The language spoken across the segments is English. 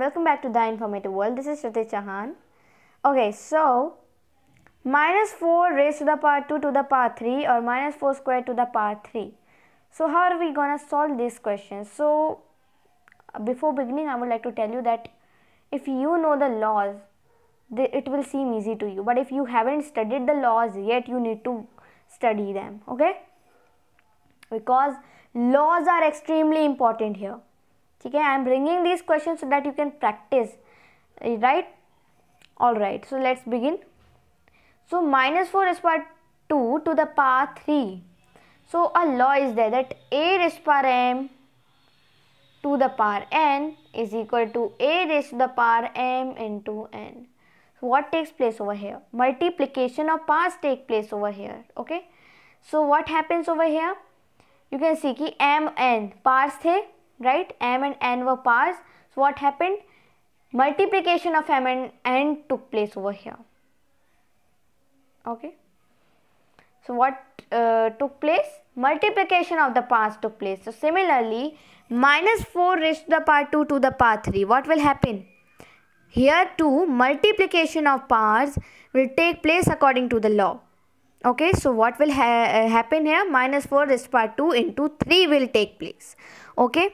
welcome back to the informative world this is Shruti Chahan okay so minus 4 raised to the power 2 to the power 3 or minus 4 square to the power 3 so how are we gonna solve this question so before beginning I would like to tell you that if you know the laws it will seem easy to you but if you haven't studied the laws yet you need to study them okay because laws are extremely important here Okay, I am bringing these questions so that you can practice. Right? All right. So let's begin. so minus 4 is power 2 to the power 3 so a law is there that a is power m to the power n is equal to a raised to the power m into n so what takes place over here multiplication of powers take place over here okay so what happens over here you can see ki m n powers the right m and n were powers so what happened multiplication of m and n took place over here okay so what uh, took place multiplication of the powers took place so similarly minus 4 raised to the power 2 to the power 3 what will happen here too multiplication of powers will take place according to the law okay so what will ha uh, happen here minus 4 raised to the power 2 into 3 will take place okay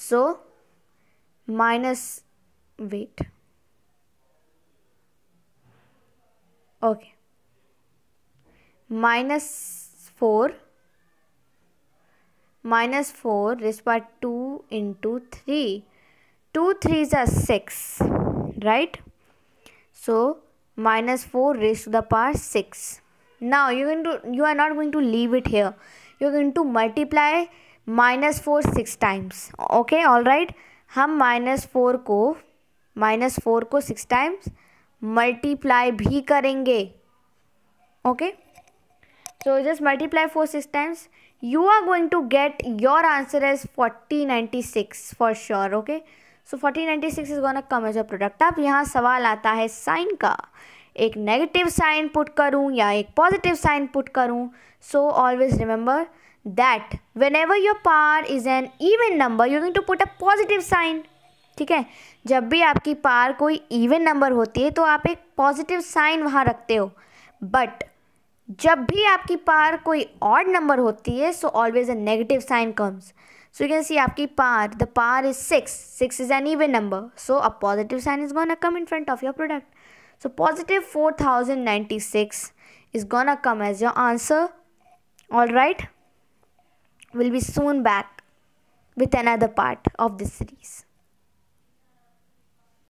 so minus weight. Okay. Minus 4 minus 4 raised by 2 into 3. 2 3s are 6, right? So minus 4 raised to the power 6. Now you going to you are not going to leave it here. You are going to multiply minus four six times okay all right हम minus four को minus four को six times multiply भी करेंगे okay so just multiply four six times you are you are going to get your answer as 4096 for sure okay so 4096 is gonna come as a product अब यहाँ सवाल आता है sign का एक negative sign put करूँ या एक पॉजिटिव साइन पुट करूँ so always remember whenever your power is an even number you going to put a positive sign ठीक है जब भी आपकी पार कोई इवन नंबर होती है तो आप एक पॉजिटिव साइन वहाँ रखते हो बट जब भी आपकी पार कोई ऑड नंबर होती है so always a negative sign comes so you can see आपकी power the power is six six is an even number so a positive sign is a come in front of your product so positive four thousand ninety six is gonna come as your answer all right will be soon back with another part of this series.